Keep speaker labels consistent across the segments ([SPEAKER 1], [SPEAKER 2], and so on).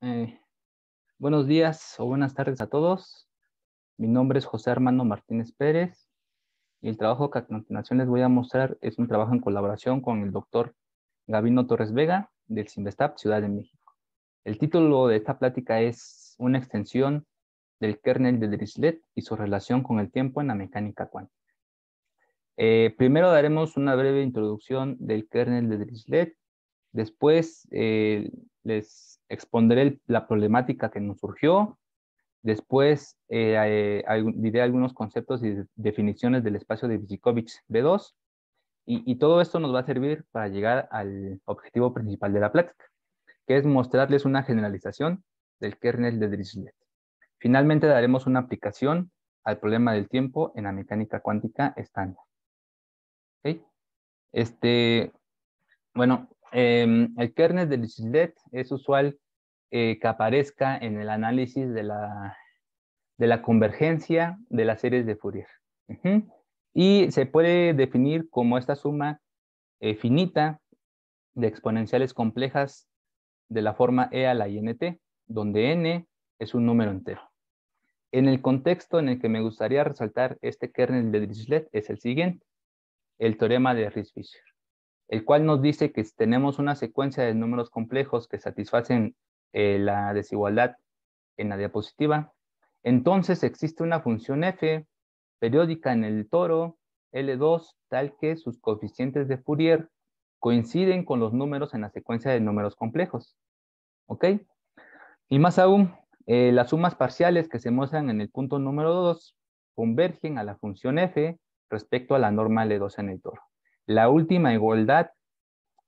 [SPEAKER 1] Eh, buenos días o buenas tardes a todos. Mi nombre es José Armando Martínez Pérez y el trabajo que a continuación les voy a mostrar es un trabajo en colaboración con el doctor Gabino Torres Vega del CIMBESTAP Ciudad de México. El título de esta plática es una extensión del kernel de Dirichlet y su relación con el tiempo en la mecánica cuántica. Eh, primero daremos una breve introducción del kernel de Dirichlet, después eh, les expondré la problemática que nos surgió, después eh, eh, diré algunos conceptos y definiciones del espacio de Visikovich B2, y, todo esto nos va a servir para llegar al objetivo principal de la plática, que es mostrarles una generalización del kernel de Dirichlet. Finalmente daremos una aplicación al problema del tiempo en la mecánica cuántica estándar. Este, bueno, Em, el kernel de Dirichlet es usual eh, que aparezca en el análisis de la, convergencia de las series de Fourier. Y se puede definir como esta suma eh, finita de exponenciales complejas de la forma E a la INT, donde n es un número entero. En el contexto en el que me gustaría resaltar este kernel de Dirichlet es el siguiente, el teorema de ries fischer el cual nos dice que si tenemos una secuencia de números complejos que satisfacen eh, la desigualdad en la diapositiva, entonces existe una función f periódica en el toro L2 tal que sus coeficientes de Fourier coinciden con los números en la secuencia de números complejos. ¿Ok? Y más aún, eh, las sumas parciales que se muestran en el punto número 2 convergen a la función f respecto a la norma L2 en el toro. La última igualdad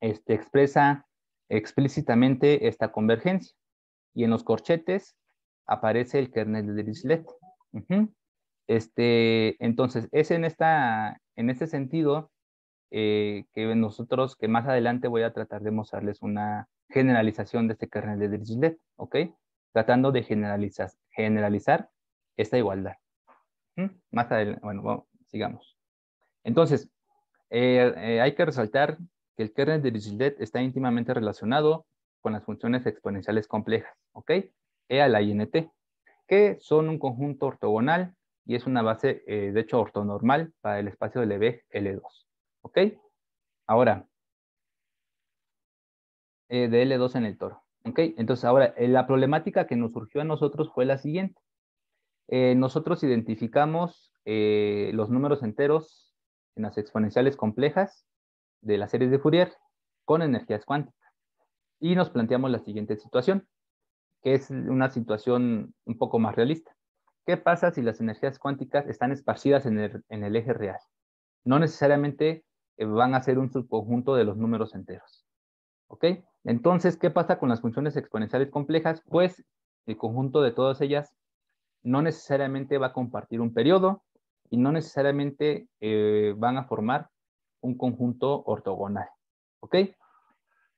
[SPEAKER 1] este, expresa explícitamente esta convergencia. Y en los corchetes aparece el kernel de Dirichlet. este, entonces, es en, esta, en este sentido eh, que nosotros, que más adelante voy a tratar de mostrarles una generalización de este kernel de Dirichlet, ¿ok? Tratando de generalizar, generalizar esta igualdad. Más adelante, bueno, sigamos. Entonces, eh, eh, hay que resaltar que el kernel de Dirichlet está íntimamente relacionado con las funciones exponenciales complejas, ¿ok? E a la INT, que son un conjunto ortogonal y es una base, eh, de hecho, ortonormal para el espacio de e L2, ¿ok? Ahora, de L2 en el toro, ¿ok? Entonces, ahora, la problemática que nos surgió a nosotros fue la siguiente. nosotros identificamos los números enteros en las exponenciales complejas de las series de Fourier con energías cuánticas. Y nos planteamos la siguiente situación, que es una situación un poco más realista. ¿Qué pasa si las energías cuánticas están esparcidas en el, eje real? No necesariamente eh, van a ser un subconjunto de los números enteros. ¿Ok? Entonces, ¿qué pasa con las funciones exponenciales complejas? Pues el conjunto de todas ellas no necesariamente va a compartir un periodo, y no necesariamente eh, van a formar un conjunto ortogonal. ¿Ok?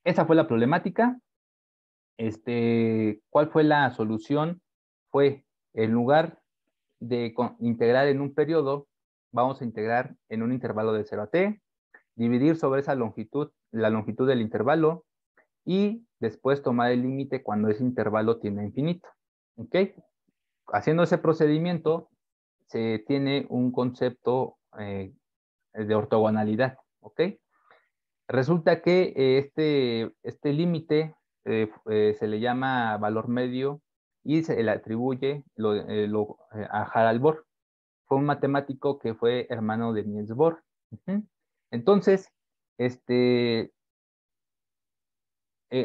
[SPEAKER 1] Esa fue la problemática. Este, ¿Cuál fue la solución? Fue en lugar de integrar en un periodo, vamos a integrar en un intervalo de 0 a t, dividir sobre esa longitud, la longitud del intervalo, y después tomar el límite cuando ese intervalo tiene infinito. ¿Ok? Haciendo ese procedimiento, se tiene un concepto eh, de ortogonalidad, ¿ok? Resulta que eh, este, este límite eh, se le llama valor medio y se le atribuye a Harald Bohr. Fue un matemático que fue hermano de Niels Bohr. Entonces, este,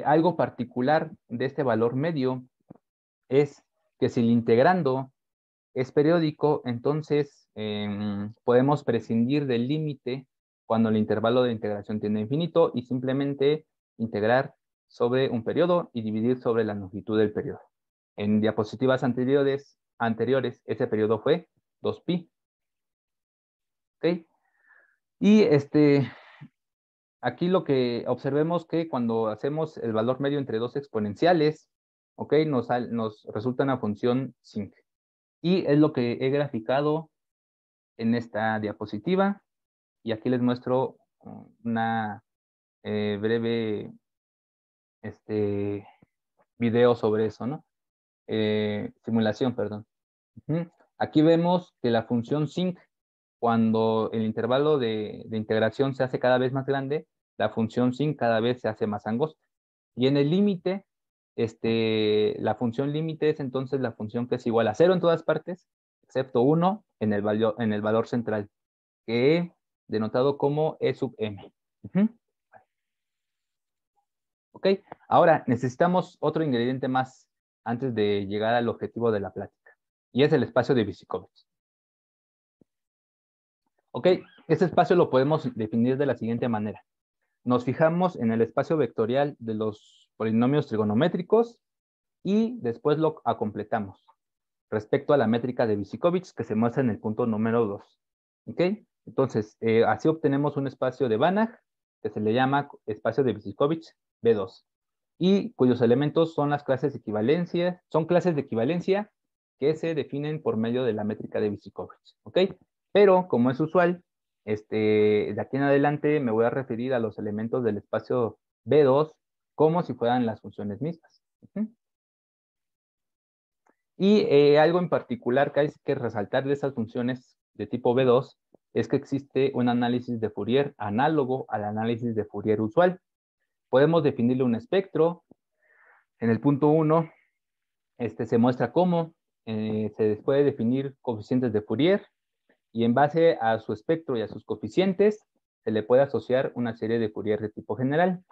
[SPEAKER 1] algo particular de este valor medio es que si el integrando es periódico, entonces em, podemos prescindir del límite cuando el intervalo de integración tiene infinito y simplemente integrar sobre un periodo y dividir sobre la longitud del periodo. En diapositivas anteriores, anteriores ese periodo fue 2pi. ¿Ok? Y este, aquí lo que observemos que cuando hacemos el valor medio entre dos exponenciales, ¿ok? nos, nos resulta una función sinc. Y es lo que he graficado en esta diapositiva. Y aquí les muestro una eh, breve este, video sobre eso, ¿no? Eh, simulación, perdón. Aquí vemos que la función sync, cuando el intervalo de, de, integración se hace cada vez más grande, la función sync cada vez se hace más angosta. Y en el límite este, la función límite es entonces la función que es igual a cero en todas partes, excepto uno en el, en el valor central, que denotado como E sub m. Ok, ahora necesitamos otro ingrediente más antes de llegar al objetivo de la plática, y es el espacio de Visikovich. Ok, este espacio lo podemos definir de la siguiente manera. Nos fijamos en el espacio vectorial de los polinomios trigonométricos y después lo completamos respecto a la métrica de Visikovich que se muestra en el punto número 2. ¿Okay? Entonces, eh, así obtenemos un espacio de Banach que se le llama espacio de Visikovich B2 y cuyos elementos son las clases de equivalencia, son clases de equivalencia que se definen por medio de la métrica de Visikovich, ¿ok? Pero, como es usual, este, de aquí en adelante me voy a referir a los elementos del espacio B2 como si fueran las funciones mismas. Y eh, algo en particular que hay que resaltar de esas funciones de tipo B2 es que existe un análisis de Fourier análogo al análisis de Fourier usual. Podemos definirle un espectro. En el punto 1 este, se muestra cómo eh, se puede definir coeficientes de Fourier y en base a su espectro y a sus coeficientes se le puede asociar una serie de Fourier de tipo general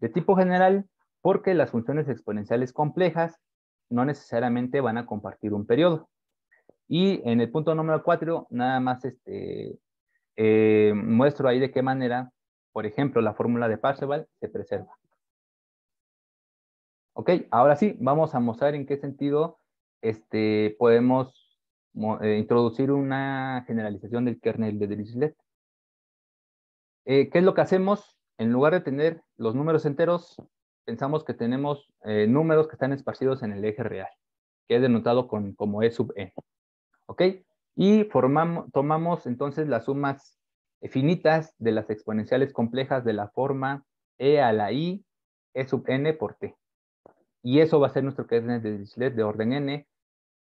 [SPEAKER 1] de tipo general porque las funciones exponenciales complejas no necesariamente van a compartir un periodo. Y en el punto número 4, nada más este, eh, muestro ahí de qué manera, por ejemplo, la fórmula de Parseval se preserva. Ok, ahora sí, vamos a mostrar en qué sentido este, podemos eh, introducir una generalización del kernel de Dirichlet. Eh, ¿Qué es lo que hacemos? en lugar de tener los números enteros, pensamos que tenemos eh, números que están esparcidos en el eje real, que es denotado con, como E sub n. E, ¿Ok? Y tomamos entonces las sumas finitas de las exponenciales complejas de la forma e a la i, e sub n por t. Y eso va a ser nuestro kernel de Dirichlet de orden n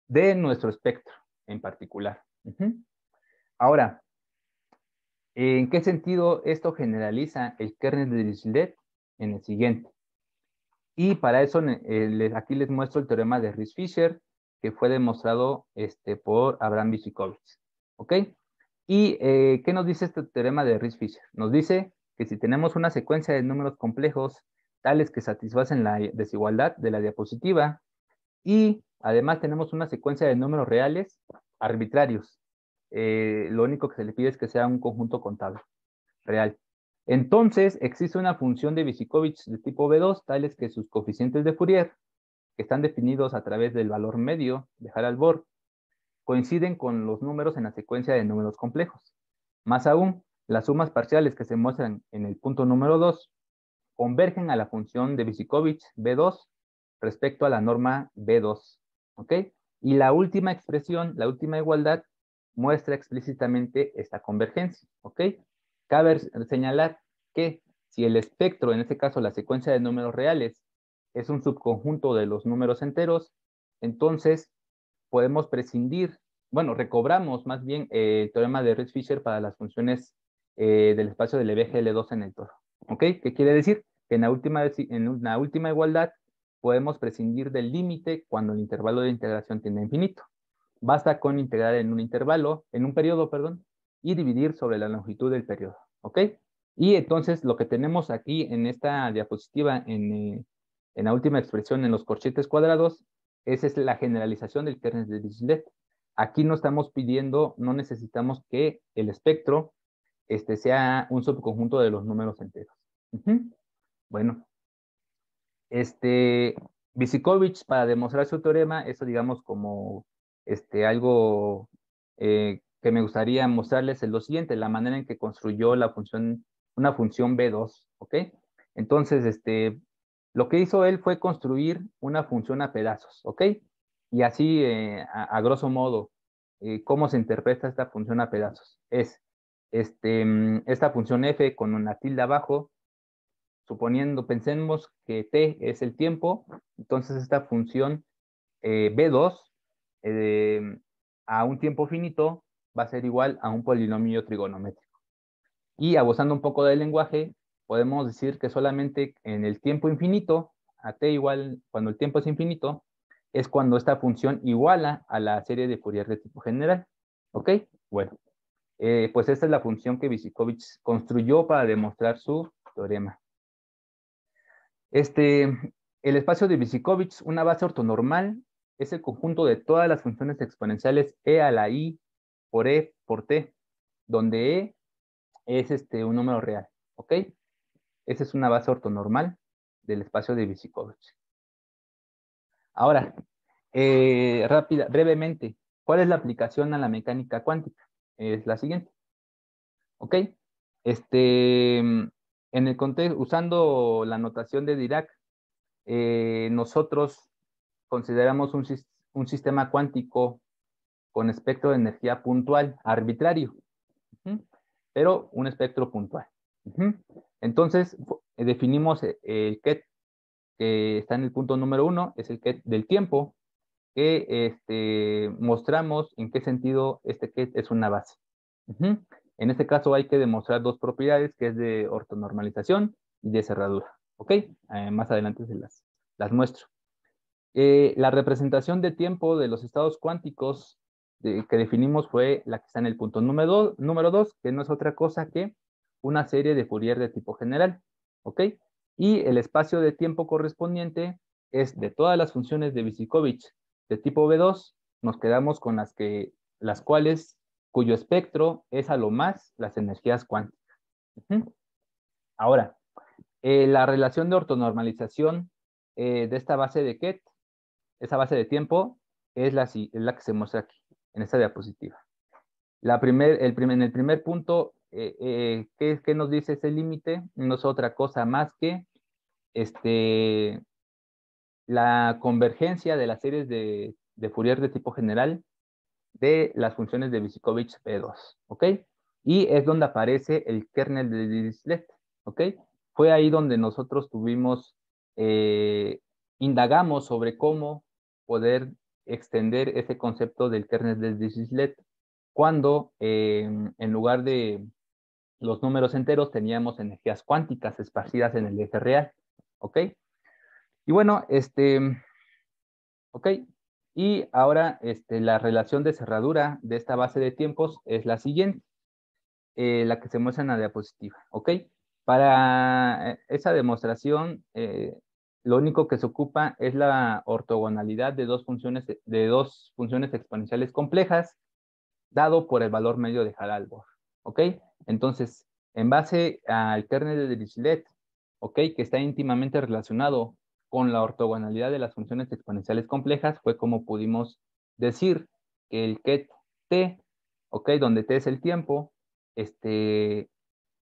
[SPEAKER 1] de nuestro espectro en particular. Ahora, ¿En qué sentido esto generaliza el kernel de Dirichlet? En el siguiente. Y para eso eh, aquí les muestro el teorema de Ries-Fisher que fue demostrado este, por Abraham Bisikovich. ¿Ok? ¿Y eh, qué nos dice este teorema de Ries-Fisher? Nos dice que si tenemos una secuencia de números complejos tales que satisfacen la desigualdad de la diapositiva y además tenemos una secuencia de números reales arbitrarios eh, lo único que se le pide es que sea un conjunto contable real. Entonces, existe una función de Visikovich de tipo B2, tales que sus coeficientes de Fourier, que están definidos a través del valor medio de Harald-Bohr, coinciden con los números en la secuencia de números complejos. Más aún, las sumas parciales que se muestran en el punto número 2 convergen a la función de Visikovich B2 respecto a la norma B2. ¿Ok? Y la última expresión, la última igualdad, muestra explícitamente esta convergencia, ¿ok? Cabe señalar que si el espectro, en este caso la secuencia de números reales, es un subconjunto de los números enteros, entonces podemos prescindir, bueno, recobramos más bien eh, el teorema de Ritz-Fisher para las funciones eh, del espacio de e l 2 en el toro, ¿ok? ¿Qué quiere decir? Que en la última, en una última igualdad podemos prescindir del límite cuando el intervalo de integración tiende a infinito. Basta con integrar en un intervalo, en un periodo, perdón, y dividir sobre la longitud del periodo, ¿ok? Y entonces lo que tenemos aquí en esta diapositiva, en, eh, en la última expresión, en los corchetes cuadrados, esa es la generalización del kernel de Dirichlet. Aquí no estamos pidiendo, no necesitamos que el espectro este, sea un subconjunto de los números enteros. Bueno, este, Visikovich, para demostrar su teorema, eso digamos como este, algo eh, que me gustaría mostrarles es lo siguiente, la manera en que construyó la función, una función B2, ¿ok? Entonces, este, lo que hizo él fue construir una función a pedazos, ¿ok? Y así, eh, a, grosso modo, eh, ¿cómo se interpreta esta función a pedazos? Es este, mm, esta función f con una tilde abajo, suponiendo, pensemos que t es el tiempo, entonces esta función b2 eh, a un tiempo finito va a ser igual a un polinomio trigonométrico. Y abusando un poco del lenguaje, podemos decir que solamente en el tiempo infinito, a t igual, cuando el tiempo es infinito, es cuando esta función iguala a la serie de Fourier de tipo general. ¿Ok? Bueno, eh, pues esta es la función que Visikovich construyó para demostrar su teorema. Este, el espacio de Visikovich, una base ortonormal es el conjunto de todas las funciones exponenciales e a la i por e por t, donde e es este, un número real, ¿ok? Esa es una base ortonormal del espacio de Visikovich. Ahora, eh, rápida, brevemente, ¿cuál es la aplicación a la mecánica cuántica? Es la siguiente. ¿Ok? Este, en el contexto, usando la notación de Dirac, eh, nosotros consideramos un, sistema cuántico con espectro de energía puntual, arbitrario, pero un espectro puntual. Entonces, definimos eh, el ket que está en el punto número uno, es el ket del tiempo, que este, mostramos en qué sentido este ket es una base. En este caso hay que demostrar dos propiedades, que es de ortonormalización y de cerradura. ¿Ok? Eh, más adelante se las, las muestro. Eh, la representación de tiempo de los estados cuánticos que definimos fue la que está en el punto número 2, número dos, que no es otra cosa que una serie de Fourier de tipo general. ¿Ok? Y el espacio de tiempo correspondiente es de todas las funciones de Visikovich de tipo B2, nos quedamos con las, que, las cuales cuyo espectro es a lo más las energías cuánticas. Ahora, eh, la relación de ortonormalización eh, de esta base de Ket esa base de tiempo es la, que se muestra aquí, en esta diapositiva. La primer, el primer, en el primer punto, eh, eh, ¿qué, nos dice ese límite? No es otra cosa más que este, la convergencia de las series de, Fourier de tipo general de las funciones de Visikovich P2, ¿ok? Y es donde aparece el kernel de Dirichlet, ¿ok? Fue ahí donde nosotros tuvimos, eh, indagamos sobre cómo poder extender ese concepto del kernel del Dirichlet cuando em, en lugar de los números enteros teníamos energías cuánticas esparcidas en el eje real, ¿ok? Y bueno, este, ok, y ahora este, la relación de cerradura de esta base de tiempos es la siguiente, eh, la que se muestra en la diapositiva, ¿ok? Para eh, esa demostración eh, lo único que se ocupa es la ortogonalidad de dos funciones, de dos funciones exponenciales complejas dado por el valor medio de harald ¿ok? Entonces, en base al kernel de Dirichlet, ¿ok? Que está íntimamente relacionado con la ortogonalidad de las funciones exponenciales complejas, fue como pudimos decir que el ket t, ¿ok? Donde t es el tiempo, este,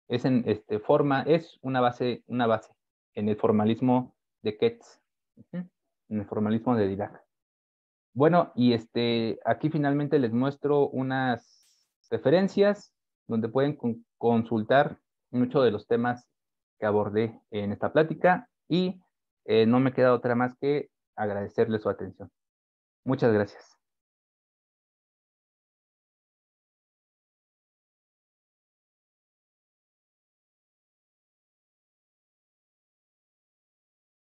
[SPEAKER 1] es en, este, forma, es una base, una base en el formalismo de en el formalismo de Dirac. Bueno, y este, aquí finalmente les muestro unas referencias donde pueden consultar muchos de los temas que abordé en esta plática y eh, no me queda otra más que agradecerles su atención. Muchas gracias.